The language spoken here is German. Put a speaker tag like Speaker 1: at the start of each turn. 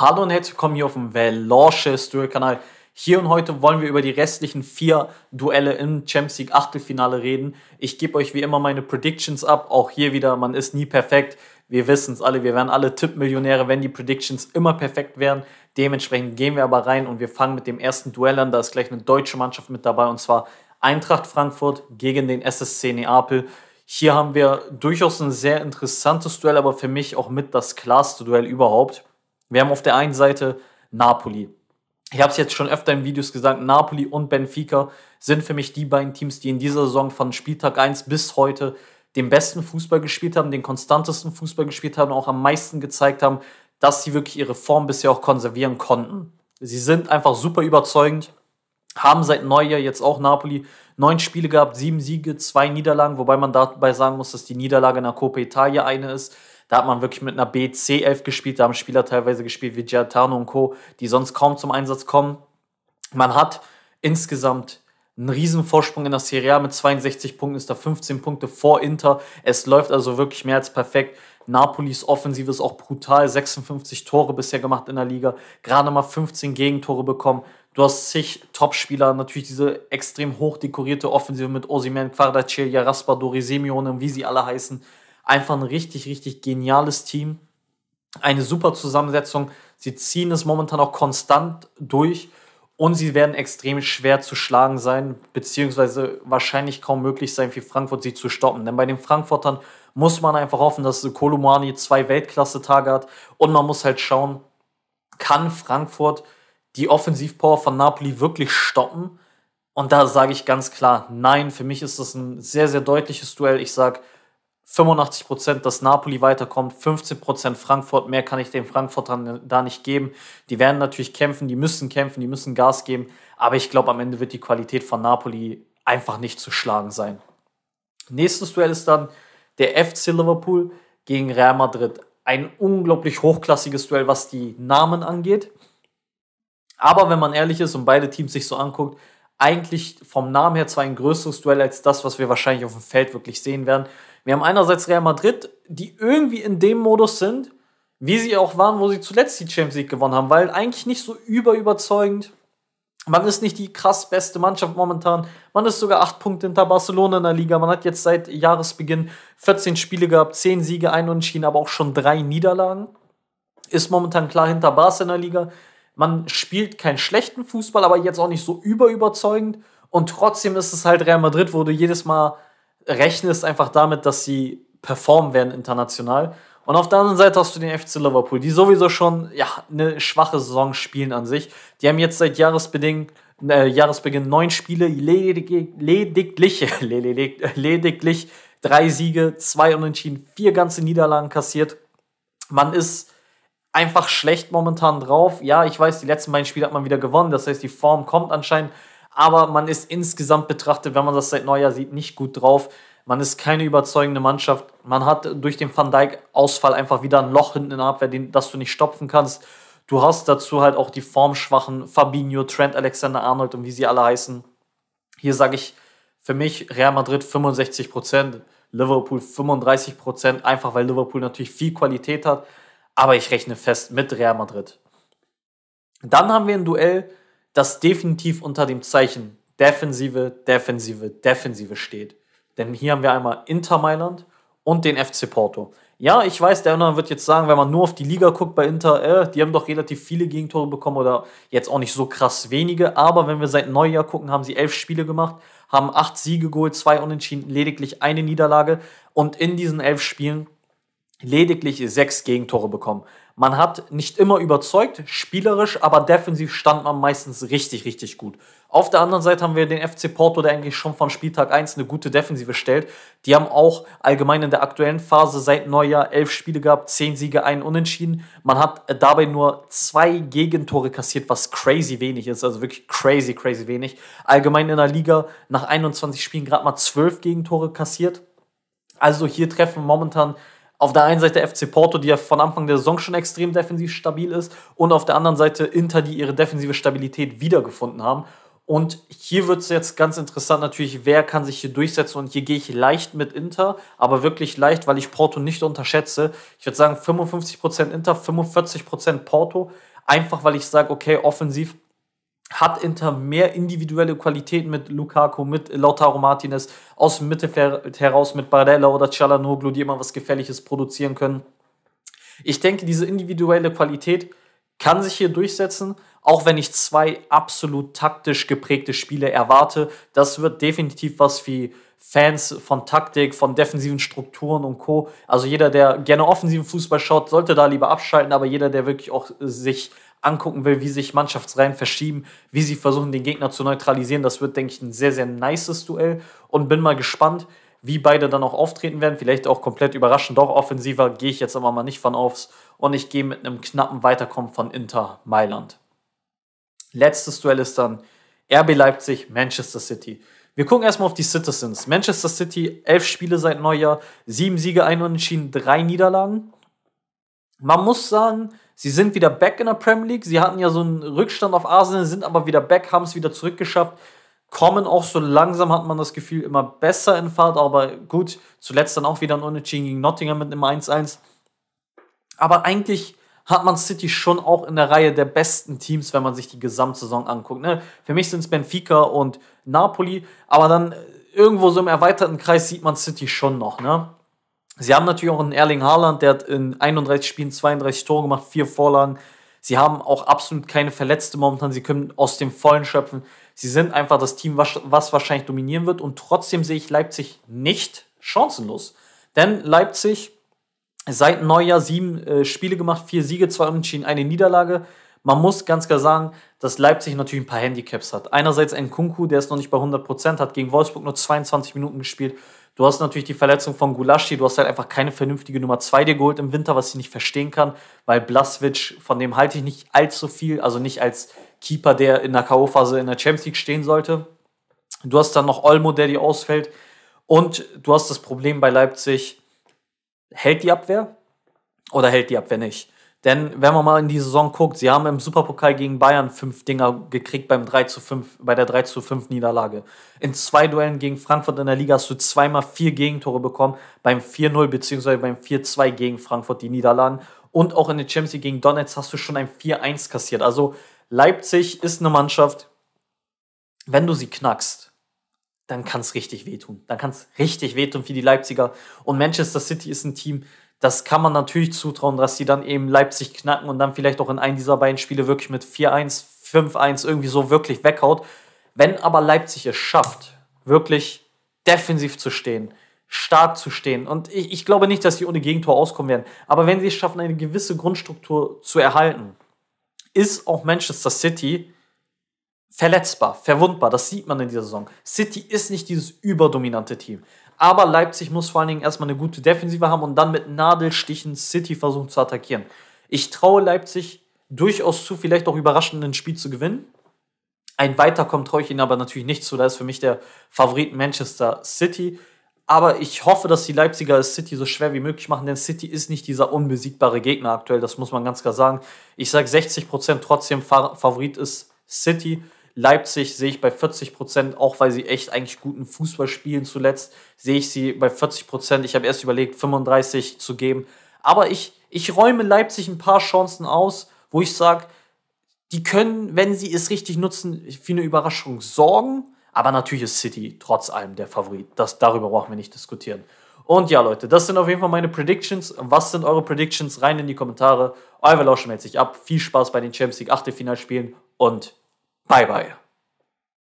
Speaker 1: Hallo und herzlich willkommen hier auf dem Veloches Duell-Kanal. Hier und heute wollen wir über die restlichen vier Duelle im Champions League Achtelfinale reden. Ich gebe euch wie immer meine Predictions ab. Auch hier wieder, man ist nie perfekt. Wir wissen es alle, wir wären alle Tippmillionäre, wenn die Predictions immer perfekt wären. Dementsprechend gehen wir aber rein und wir fangen mit dem ersten Duell an. Da ist gleich eine deutsche Mannschaft mit dabei und zwar Eintracht Frankfurt gegen den SSC Neapel. Hier haben wir durchaus ein sehr interessantes Duell, aber für mich auch mit das klarste Duell überhaupt. Wir haben auf der einen Seite Napoli. Ich habe es jetzt schon öfter in Videos gesagt, Napoli und Benfica sind für mich die beiden Teams, die in dieser Saison von Spieltag 1 bis heute den besten Fußball gespielt haben, den konstantesten Fußball gespielt haben, auch am meisten gezeigt haben, dass sie wirklich ihre Form bisher auch konservieren konnten. Sie sind einfach super überzeugend, haben seit Neujahr jetzt auch Napoli neun Spiele gehabt, sieben Siege, zwei Niederlagen, wobei man dabei sagen muss, dass die Niederlage in der Coppa Italia eine ist. Da hat man wirklich mit einer BC11 gespielt, da haben Spieler teilweise gespielt wie Giatano und Co., die sonst kaum zum Einsatz kommen. Man hat insgesamt einen riesen Vorsprung in der Serie A mit 62 Punkten, ist da 15 Punkte vor Inter. Es läuft also wirklich mehr als perfekt. Napolis Offensive ist auch brutal, 56 Tore bisher gemacht in der Liga, gerade mal 15 Gegentore bekommen. Du hast zig Topspieler, natürlich diese extrem hoch dekorierte Offensive mit Osimhen, Jaraspa, Dori, Simeone, wie sie alle heißen. Einfach ein richtig, richtig geniales Team. Eine super Zusammensetzung. Sie ziehen es momentan auch konstant durch und sie werden extrem schwer zu schlagen sein, beziehungsweise wahrscheinlich kaum möglich sein, für Frankfurt sie zu stoppen. Denn bei den Frankfurtern muss man einfach hoffen, dass Kolumani zwei Weltklasse-Tage hat und man muss halt schauen, kann Frankfurt die Offensivpower von Napoli wirklich stoppen? Und da sage ich ganz klar, nein, für mich ist das ein sehr, sehr deutliches Duell. Ich sage 85 dass Napoli weiterkommt, 15 Frankfurt. Mehr kann ich den Frankfurtern da nicht geben. Die werden natürlich kämpfen, die müssen kämpfen, die müssen Gas geben. Aber ich glaube, am Ende wird die Qualität von Napoli einfach nicht zu schlagen sein. Nächstes Duell ist dann der FC Liverpool gegen Real Madrid. Ein unglaublich hochklassiges Duell, was die Namen angeht. Aber wenn man ehrlich ist und beide Teams sich so anguckt, eigentlich vom Namen her zwar ein größeres Duell als das, was wir wahrscheinlich auf dem Feld wirklich sehen werden. Wir haben einerseits Real Madrid, die irgendwie in dem Modus sind, wie sie auch waren, wo sie zuletzt die Champions League gewonnen haben, weil eigentlich nicht so überüberzeugend. Man ist nicht die krass beste Mannschaft momentan. Man ist sogar acht Punkte hinter Barcelona in der Liga. Man hat jetzt seit Jahresbeginn 14 Spiele gehabt, 10 Siege, ein Unentschieden, aber auch schon drei Niederlagen. Ist momentan klar hinter Barca in der Liga. Man spielt keinen schlechten Fußball, aber jetzt auch nicht so überüberzeugend. Und trotzdem ist es halt Real Madrid, wo du jedes Mal rechnest einfach damit, dass sie performen werden international. Und auf der anderen Seite hast du den FC Liverpool, die sowieso schon ja, eine schwache Saison spielen an sich. Die haben jetzt seit Jahresbeginn, äh, Jahresbeginn neun Spiele, ledig, lediglich, ledig, lediglich drei Siege, zwei Unentschieden, vier ganze Niederlagen kassiert. Man ist einfach schlecht momentan drauf. Ja, ich weiß, die letzten beiden Spiele hat man wieder gewonnen. Das heißt, die Form kommt anscheinend aber man ist insgesamt betrachtet, wenn man das seit Neujahr sieht, nicht gut drauf. Man ist keine überzeugende Mannschaft. Man hat durch den Van Dijk-Ausfall einfach wieder ein Loch hinten in der Abwehr, den, das du nicht stopfen kannst. Du hast dazu halt auch die formschwachen Fabinho, Trent Alexander-Arnold und wie sie alle heißen. Hier sage ich für mich Real Madrid 65 Prozent, Liverpool 35 Prozent, einfach weil Liverpool natürlich viel Qualität hat. Aber ich rechne fest mit Real Madrid. Dann haben wir ein Duell, das definitiv unter dem Zeichen Defensive, Defensive, Defensive steht. Denn hier haben wir einmal Inter Mailand und den FC Porto. Ja, ich weiß, der andere wird jetzt sagen, wenn man nur auf die Liga guckt bei Inter, äh, die haben doch relativ viele Gegentore bekommen oder jetzt auch nicht so krass wenige. Aber wenn wir seit Neujahr gucken, haben sie elf Spiele gemacht, haben acht Siege geholt, zwei Unentschieden, lediglich eine Niederlage und in diesen elf Spielen lediglich sechs Gegentore bekommen. Man hat nicht immer überzeugt, spielerisch, aber defensiv stand man meistens richtig, richtig gut. Auf der anderen Seite haben wir den FC Porto, der eigentlich schon von Spieltag 1 eine gute Defensive stellt. Die haben auch allgemein in der aktuellen Phase seit Neujahr elf Spiele gehabt, zehn Siege, einen Unentschieden. Man hat äh, dabei nur zwei Gegentore kassiert, was crazy wenig ist, also wirklich crazy, crazy wenig. Allgemein in der Liga nach 21 Spielen gerade mal zwölf Gegentore kassiert. Also hier treffen momentan auf der einen Seite FC Porto, die ja von Anfang der Saison schon extrem defensiv stabil ist, und auf der anderen Seite Inter, die ihre defensive Stabilität wiedergefunden haben. Und hier wird es jetzt ganz interessant natürlich, wer kann sich hier durchsetzen. Und hier gehe ich leicht mit Inter, aber wirklich leicht, weil ich Porto nicht unterschätze. Ich würde sagen 55% Inter, 45% Porto. Einfach weil ich sage, okay, offensiv hat Inter mehr individuelle Qualitäten mit Lukaku, mit Lautaro Martinez, aus dem Mittelfeld heraus mit Barella oder Cialanoglu, die immer was Gefährliches produzieren können. Ich denke, diese individuelle Qualität kann sich hier durchsetzen, auch wenn ich zwei absolut taktisch geprägte Spiele erwarte. Das wird definitiv was wie Fans von Taktik, von defensiven Strukturen und Co. Also jeder, der gerne offensiven Fußball schaut, sollte da lieber abschalten, aber jeder, der wirklich auch sich angucken will, wie sich Mannschaftsreihen verschieben, wie sie versuchen, den Gegner zu neutralisieren. Das wird, denke ich, ein sehr, sehr nices Duell und bin mal gespannt, wie beide dann auch auftreten werden. Vielleicht auch komplett überraschend, doch offensiver gehe ich jetzt aber mal nicht von aufs und ich gehe mit einem knappen Weiterkommen von Inter Mailand. Letztes Duell ist dann RB Leipzig, Manchester City. Wir gucken erstmal auf die Citizens. Manchester City, elf Spiele seit Neujahr, sieben Siege, ein Unentschieden, drei Niederlagen. Man muss sagen, sie sind wieder back in der Premier League. Sie hatten ja so einen Rückstand auf Arsenal, sind aber wieder back, haben es wieder zurückgeschafft. Kommen auch so langsam, hat man das Gefühl, immer besser in Fahrt. Aber gut, zuletzt dann auch wieder ein Unentschieden gegen Nottingham mit einem 1-1. Aber eigentlich hat man City schon auch in der Reihe der besten Teams, wenn man sich die Gesamtsaison anguckt. Ne? Für mich sind es Benfica und Napoli, aber dann äh, irgendwo so im erweiterten Kreis sieht man City schon noch. Ne? Sie haben natürlich auch einen Erling Haaland, der hat in 31 Spielen 32 Tore gemacht, vier Vorlagen. Sie haben auch absolut keine Verletzte momentan. Sie können aus dem Vollen schöpfen. Sie sind einfach das Team, was, wahrscheinlich dominieren wird. Und trotzdem sehe ich Leipzig nicht chancenlos. Denn Leipzig seit Neujahr sieben äh, Spiele gemacht, vier Siege, zwei Unentschieden, eine Niederlage. Man muss ganz klar sagen, dass Leipzig natürlich ein paar Handicaps hat. Einerseits ein Kunku, der ist noch nicht bei 100%, hat gegen Wolfsburg nur 22 Minuten gespielt, Du hast natürlich die Verletzung von Gulaschi, du hast halt einfach keine vernünftige Nummer 2 dir geholt im Winter, was ich nicht verstehen kann, weil Blaswitsch, von dem halte ich nicht allzu viel, also nicht als Keeper, der in der K.O.-Phase in der Champions League stehen sollte. Du hast dann noch Olmo, der dir ausfällt. Und du hast das Problem bei Leipzig, hält die Abwehr oder hält die Abwehr nicht? Denn wenn man mal in die Saison guckt, sie haben im Superpokal gegen Bayern fünf Dinger gekriegt beim 3 zu 5, bei der 3 zu 5 Niederlage. In zwei Duellen gegen Frankfurt in der Liga hast du zweimal vier Gegentore bekommen, beim 4-0 bzw. beim 4-2 gegen Frankfurt die Niederlagen. Und auch in der Champions League gegen Donetsk hast du schon ein 4-1 kassiert. Also Leipzig ist eine Mannschaft, wenn du sie knackst, dann kann es richtig wehtun. Dann kann es richtig wehtun für die Leipziger. Und Manchester City ist ein Team, das kann man natürlich zutrauen, dass sie dann eben Leipzig knacken und dann vielleicht auch in einem dieser beiden Spiele wirklich mit 4-1, 5-1 irgendwie so wirklich weghaut. Wenn aber Leipzig es schafft, wirklich defensiv zu stehen, stark zu stehen, und ich, ich glaube nicht, dass sie ohne Gegentor auskommen werden, aber wenn sie es schaffen, eine gewisse Grundstruktur zu erhalten, ist auch Manchester City verletzbar, verwundbar. Das sieht man in dieser Saison. City ist nicht dieses überdominante Team. Aber Leipzig muss vor allen Dingen erstmal eine gute Defensive haben und dann mit Nadelstichen City versuchen zu attackieren. Ich traue Leipzig durchaus zu, vielleicht auch überraschend ein Spiel zu gewinnen. Ein Weiterkommen traue ich ihnen aber natürlich nicht zu. Da ist für mich der Favorit Manchester City. Aber ich hoffe, dass die Leipziger es City so schwer wie möglich machen, denn City ist nicht dieser unbesiegbare Gegner aktuell. Das muss man ganz klar sagen. Ich sage 60% trotzdem Favorit ist City. Leipzig sehe ich bei 40 Prozent, auch weil sie echt eigentlich guten Fußball spielen zuletzt, sehe ich sie bei 40 Prozent. Ich habe erst überlegt, 35 zu geben. Aber ich, ich räume Leipzig ein paar Chancen aus, wo ich sage, die können, wenn sie es richtig nutzen, für eine Überraschung sorgen. Aber natürlich ist City trotz allem der Favorit. Das, darüber brauchen wir nicht diskutieren. Und ja, Leute, das sind auf jeden Fall meine Predictions. Was sind eure Predictions? Rein in die Kommentare. Euer Lauschen meldet sich ab. Viel Spaß bei den Champions League Achtelfinalspielen und Bye bye.